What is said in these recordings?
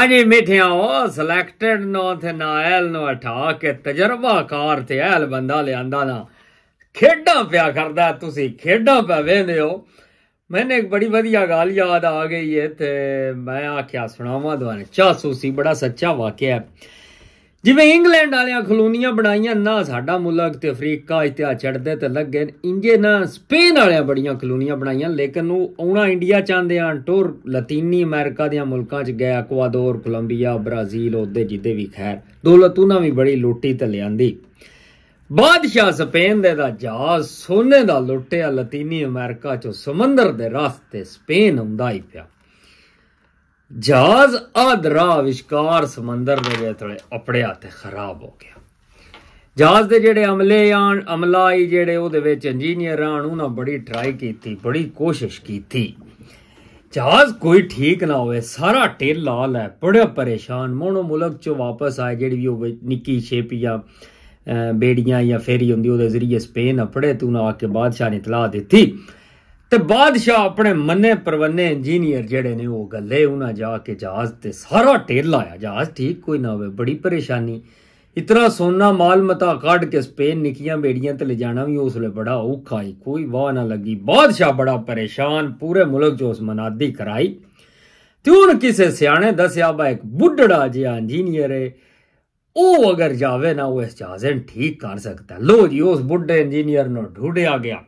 ਹਾਂਜੀ ਉਹ ਸਿਲੈਕਟਡ ਤੇ ਥਨਾਇਲ ਨੂੰ ਠਾ ਕੇ ਤਜਰਬਾਕਾਰ ਤੇ ਐਲ ਬੰਦਾ ਲਿਆਂਦਾ ਨਾ ਖੇਡਾਂ ਪਿਆ ਕਰਦਾ ਤੁਸੀਂ ਖੇਡਾਂ ਪਾ ਵੇਂਦੇ ਹੋ ਮੈਨੇ ਇੱਕ ਬੜੀ ਵਧੀਆ ਗੱਲ ਯਾਦ ਆ ਗਈ ਹੈ ਤੇ ਮੈਂ ਆਖਿਆ ਸੁਣਾਵਾਂ ਤੁਹਾਨੂੰ ਚਾਸੂਸੀ ਬੜਾ ਸੱਚਾ ਵਾਕਿਆ ਹੈ ਜਿਵੇਂ ਇੰਗਲੈਂਡ ਵਾਲਿਆਂ ਕਲੋਨੀਆਂ ਬਣਾਈਆਂ ਨਾ ਸਾਡਾ ਮੁਲਕ ਤੇ ਅਫਰੀਕਾ ਇਤਿਹਾਸ ਚੜਦੇ ਤੇ ਲੱਗੇ ਇੰਜੇ ਨਾ ਸਪੇਨ ਵਾਲਿਆਂ ਬੜੀਆਂ ਕਲੋਨੀਆਂ ਬਣਾਈਆਂ ਲੇਕਿਨ ਉਹ ਆਉਣਾ ਇੰਡੀਆ ਚਾਹੁੰਦੇ ਆਂ ਟੂਰ ਲਾਤੀਨੀ ਅਮਰੀਕਾ ਦੀਆਂ ਮੁਲਕਾਂ 'ਚ ਗਿਆ ਇਕਵਾਡੋਰ ਕੋਲੰਬੀਆ ਬ੍ਰਾਜ਼ੀਲ ਉਹਦੇ ਜਿੱਦੇ ਵੀ ਖੈਰ ਦੌਲਤ ਉਹਨਾਂ ਵੀ ਬੜੀ ਲੁੱਟੀ ਤੇ ਲਿਆਂਦੀ ਬਾਦਸ਼ਾਹ ਸਪੇਨ ਦੇ ਦਾ ਜਹਾਜ਼ ਸੋਨੇ ਦਾ ਲੁੱਟਿਆ ਲਾਤੀਨੀ ਅਮਰੀਕਾ 'ਚੋਂ ਸਮੁੰਦਰ ਦੇ ਰਸਤੇ ਸਪੇਨ ਹੁੰਦਾ ਹੀ ਪਿਆ ਜਹਾਜ਼ ਆਦਰਾ ਵਿਸ਼ਕਾਰ ਸਮੁੰਦਰ ਦੇ ਵੇਤਲੇ ਅਪੜਿਆ ਤੇ ਖਰਾਬ ਹੋ ਗਿਆ ਜਹਾਜ਼ ਦੇ ਜਿਹੜੇ ਅਮਲੇ ਆਣ ਅਮਲਾਈ ਜਿਹੜੇ ਉਹਦੇ ਵਿੱਚ ਇੰਜੀਨੀਅਰ ਆਣ ਉਹਨਾਂ ਬੜੀ ਟਰਾਈ ਕੀਤੀ ਬੜੀ ਕੋਸ਼ਿਸ਼ ਕੀਤੀ ਜਹਾਜ਼ ਕੋਈ ਠੀਕ ਨਾ ਹੋਵੇ ਸਾਰਾ ਟੇਲ ਲਾਲ ਹੈ ਬੜਾ ਪਰੇਸ਼ਾਨ ਮੋਨੋ ਮੁਲਕ ਚੋਂ ਵਾਪਸ ਆਏ ਜਿਹੜੀ ਉਹ ਨਿੱਕੀ ਛੇਪੀਆਂ ਬੇੜੀਆਂ ਜਾਂ ਫੇਰੀ ਹੁੰਦੀ ਉਹਦੇ ਜ਼ਰੀਏ ਸਪੇਨ ਅਪੜੇ ਤੂੰ ਨਾ ਆ ਕੇ ਬਾਦਸ਼ਾਹ ਨੇ ਇਤਲਾਹ ਦਿੱਤੀ ਤੇ ਬਾਦਸ਼ਾਹ ਆਪਣੇ ਮੰਨੇ ਪਰਵੰਨੇ ਇੰਜੀਨੀਅਰ ਜਿਹੜੇ ਨੇ ਉਹ ਗੱਲੇ ਉਹਨਾਂ ਜਾ ਕੇ ਜਹਾਜ਼ ਤੇ ਸਾਰਾ ਢੇਰ ਲਾਇਆ ਜਹਾਜ਼ ਠੀਕ ਕੋਈ ਨਾ ਹੋਵੇ ਬੜੀ ਪਰੇਸ਼ਾਨੀ ਇਤਨਾ ਸੋਨਾ ਮਾਲ ਮਤਾ ਕੱਢ ਕੇ ਸਪੇਨ ਨਿਕੀਆਂ ਬੇੜੀਆਂ ਤੇ ਲੈ ਜਾਣਾ ਵੀ ਉਸ ਲਈ ਬੜਾ ਔਖਾ ਹੀ ਕੋਈ ਵਾਹ ਨਾ ਲੱਗੀ ਬਾਦਸ਼ਾਹ ਬੜਾ ਪਰੇਸ਼ਾਨ ਪੂਰੇ ਮੁਲਕ ਜੋ ਉਸ ਮਨਾਦੀ ਕਰਾਈ ਤੇ ਉਹਨ ਕਿਸੇ ਸਿਆਣੇ ਦੱਸਿਆ ਬਾ ਇੱਕ ਬੁੱਢੜਾ ਜਿਹਾ ਇੰਜੀਨੀਅਰ ਹੈ ਉਹ ਅਗਰ ਜਾਵੇ ਨਾ ਉਹ ਇਸ ਜਹਾਜ਼ ਨੂੰ ਠੀਕ ਕਰ ਸਕਦਾ ਲੋ ਜੀ ਉਸ ਬੁੱਢੇ ਇੰਜੀਨੀਅਰ ਨੂੰ ਢੂੜਿਆ ਗਿਆ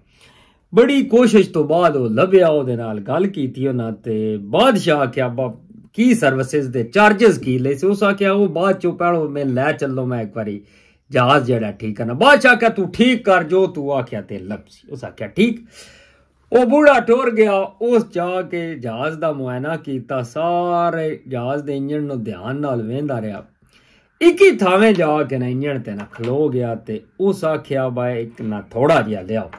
ਬੜੀ ਕੋਸ਼ਿਸ਼ ਤੋਂ ਬਾਅਦ ਉਹ ਲੱਭਿਆ ਉਹਦੇ ਨਾਲ ਗੱਲ ਕੀਤੀ ਉਹਨਾਂ ਤੇ ਬਾਦਸ਼ਾਹ ਆਖਿਆ ਬਾ ਕੀ ਸਰਵਿਸਿਸ ਦੇ ਚਾਰजेस ਕੀ ਲੈ ਸੀ ਉਸ ਆਖਿਆ ਉਹ ਬਾਅਦ ਚੋਂ ਪਹਿਲੋ ਮੈਂ ਲੈ ਚੱਲੋ ਮੈਂ ਇੱਕ ਵਾਰੀ ਜਹਾਜ਼ ਜਿਹੜਾ ਠੀਕ ਕਰਨਾ ਬਾਦਸ਼ਾਹ ਕਹ ਤੂੰ ਠੀਕ ਕਰ ਜੋ ਤੂੰ ਆਖਿਆ ਤੇ ਲੱਭੀ ਉਸ ਆਖਿਆ ਠੀਕ ਉਹ ਬੁੜਾ ਟੁਰ ਗਿਆ ਉਸ ਜਾ ਕੇ ਜਹਾਜ਼ ਦਾ ਮੁਆਇਨਾ ਕੀਤਾ ਸਾਰੇ ਜਹਾਜ਼ ਦੇ ਇੰਜਣ ਨੂੰ ਧਿਆਨ ਨਾਲ ਵੇਂਦਾ ਰਿਹਾ ਇੱਕ ਹੀ ਥਾਵੇਂ ਜਾ ਕੇ ਨਾ ਇੰਜਣ ਤੇ ਨਾ ਖਲੋ ਗਿਆ ਤੇ ਉਸ ਆਖਿਆ ਬਾਏ ਇੱਕ ਨਾ ਥੋੜਾ ਜਿਹਾ ਲਿਆਓ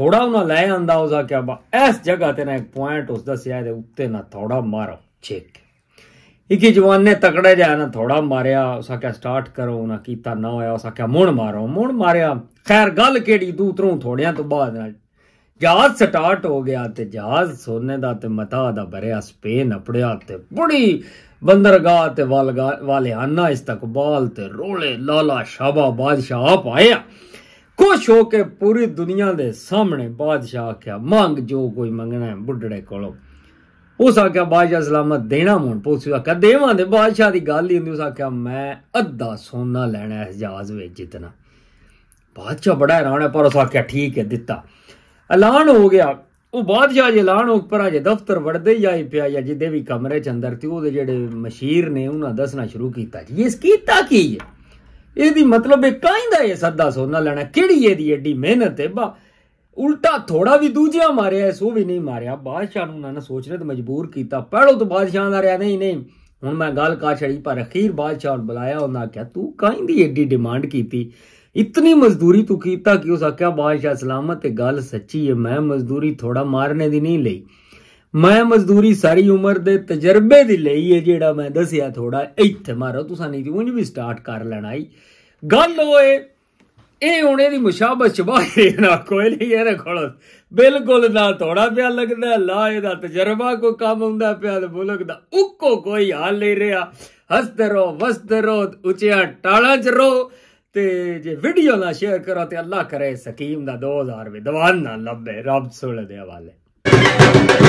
ਥੋੜਾ ਉਹਨਾਂ ਲੈ ਆਂਦਾ ਉਹਦਾ ਕਿਆ ਬਾ ਇਸ ਜਗ੍ਹਾ ਤੇ ਨਾ ਇੱਕ ਪੁਆਇੰਟ ਉਸ ਦੱਸਿਆ ਦੇ ਉੱਤੇ ਨਾ ਥੋੜਾ ਮਾਰੋ ਚੇਕ ਇੱਕ ਜਵਾਨ ਨੇ ਤਕੜੇ ਜਿਹਾ ਨਾ ਥੋੜਾ ਮਾਰਿਆ ਉਸਾ ਕਿਆ ਸਟਾਰਟ ਕਰੋ ਉਹਨਾਂ ਕੀਤਾ ਨਾ ਹੋਇਆ ਉਸਾ ਕਿਆ ਮੁੜ ਮਾਰੋ ਮੁੜ ਮਾਰਿਆ ਖੈਰ ਗੱਲ ਕਿਹੜੀ ਦੂਤਰੋਂ ਥੋੜਿਆਂ ਤੋਂ ਬਾਅਦ ਨਾਲ ਜਹਾਜ਼ ਸਟਾਰਟ ਹੋ ਗਿਆ ਤੇ ਜਹਾਜ਼ ਸੋਨੇ ਦਾ ਤੇ ਮਤਾ ਦਾ ਭਰਿਆ ਸਪੇਨ ਅਪੜਿਆ ਤੇ ਬੜੀ ਬੰਦਰਗਾਹ ਤੇ ਵਾਲਿਆਨਾ ਬਾਲ ਤੇ ਰੋਲੇ ਲਾਲਾ ਸ਼ਾਬਾ ਬਾਦਸ਼ਾਹ ਆਪ ਆਇਆ ਖੁਸ਼ ਹੋ ਕੇ ਪੂਰੀ ਦੁਨੀਆ ਦੇ ਸਾਹਮਣੇ ਬਾਦਸ਼ਾਹ ਆਖਿਆ ਮੰਗ ਜੋ ਕੋਈ ਮੰਗਣਾ ਹੈ ਬੁੱਢੜੇ ਕੋਲੋਂ ਉਸ ਆਖਿਆ ਬਾਦਸ਼ਾਹ ਸਲਾਮਤ ਦੇਣਾ ਮੁਣ ਪੁੱਛ ਆਖਿਆ ਦੇਵਾਂ ਦੇ ਬਾਦਸ਼ਾਹ ਦੀ ਗੱਲ ਹੀ ਹੁੰਦੀ ਉਸ ਆਖਿਆ ਮੈਂ ਅੱਧਾ ਸੋਨਾ ਲੈਣਾ ਹੈ ਜਹਾਜ਼ ਵਿੱਚ ਜਿਤਨਾ ਬਾਦਸ਼ਾਹ ਬੜਾ ਹੈਰਾਨ ਹੈ ਪਰ ਉਸ ਆਖਿਆ ਠੀਕ ਹੈ ਦਿੱਤਾ ਐਲਾਨ ਹੋ ਗਿਆ ਉਹ ਬਾਦਸ਼ਾਹ ਜੇ ਐਲਾਨ ਉੱਪਰ ਅਜੇ ਦਫ਼ਤਰ ਵੜਦੇ ਹੀ ਆਈ ਪਿਆ ਜਾਂ ਜਿੱਦੇ ਵੀ ਕਮਰੇ ਚ ਅੰਦਰ ਤੇ ਉਹਦੇ ਜਿਹੜੇ ਮਸ਼ੀਰ ਨੇ ਉਹਨਾਂ ਦੱਸਣਾ ਸ਼ੁਰੂ ਕੀਤਾ ਜੀ ਇਸ ਕੀਤਾ ਕੀ ਹੈ ਇਹਦੀ ਮਤਲਬ ਇਹ ਕਾਹਿੰਦਾ ਇਹ ਸੱਦਾ ਸੋਨਾ ਲੈਣਾ ਕਿਹੜੀ ਇਹਦੀ ਐਡੀ ਮਿਹਨਤ ਹੈ ਬਾ ਉਲਟਾ ਥੋੜਾ ਵੀ ਦੂਜਿਆਂ ਮਾਰਿਆ ਇਸ ਸੋ ਵੀ ਨਹੀਂ ਮਾਰਿਆ ਬਾਦਸ਼ਾਹ ਨੂੰ ਨਾ ਸੋਚਣੇ ਸੋਚਨੇ ਤੇ ਮਜਬੂਰ ਕੀਤਾ ਪਹਿਲੋ ਤੋਂ ਬਾਦਸ਼ਾਹ ਦਾ ਰਿਆ ਨਹੀਂ ਨਹੀਂ ਹੁਣ ਮੈਂ ਗੱਲ ਕਾ ਛੜੀ ਪਰ ਅਖੀਰ ਬਾਦਸ਼ਾਹ ਨੂੰ ਬੁਲਾਇਆ ਉਹਨਾਂ ਕਿਹਾ ਤੂੰ ਕਾਹਿੰਦੀ ਐਡੀ ਡਿਮਾਂਡ ਕੀਤੀ ਇਤਨੀ ਮਜ਼ਦੂਰੀ ਤੂੰ ਕੀਤਾ ਕਿ ਉਸ ਆਖਿਆ ਬਾਦਸ਼ਾਹ ਸਲਾਮਤ ਤੇ ਗੱਲ ਸੱਚੀ ਹੈ ਮੈਂ ਮਜ਼ਦੂਰੀ ਥੋੜਾ ਮਾਰਨੇ ਦੀ ਨਹੀਂ ਲਈ ਮੈਂ ਮਜ਼ਦੂਰੀ ساری ਉਮਰ ਦੇ ਤਜਰਬੇ ਦੀ ਲਈ ਹੈ ਜਿਹੜਾ ਮੈਂ ਦੱਸਿਆ ਥੋੜਾ ਇੱਥੇ ਮਾਰੋ ਤੁਸੀਂ ਨਹੀਂ ਉਹਨੂੰ ਵੀ ਸਟਾਰਟ ਕਰ ਲੈਣਾ ਹੀ ਗੱਲ ਹੋਏ ਇਹ ਹੁਣ ਦੀ ਮੁਸ਼ਾਬਤ ਚਬਾਏ ਨਾ ਕੋਈ ਨਹੀਂ ਇਹਦੇ ਕੋਲ ਬਿਲਕੁਲ ਨਾ ਥੋੜਾ ਪਿਆ ਲੱਗਦਾ ਲਾ ਇਹਦਾ ਤਜਰਬਾ ਕੋ ਕੰਮ ਹੁੰਦਾ ਪਿਆ ਤੇ ਮੁਲਕ ਦਾ ਉੱਕੋ ਕੋਈ ਹਾਲ ਨਹੀਂ ਰਿਹਾ ਹਸਦਰੋ ਰੋ ਵਸਦੇ ਰੋ ਉੱਚਿਆ ਟਾਲਾ ਚ ਰੋ ਤੇ ਜੇ ਵੀਡੀਓ ਨਾਲ ਸ਼ੇਅਰ ਕਰੋ ਤੇ ਅੱਲਾ ਕਰੇ ਸਕੀਮ ਦਾ 2000 ਵੇ ਦੀਵਾਨ ਨਾ ਲੱਭੇ ਰੱਬ ਸੁਣ ਦੇ ਹਵਾਲੇ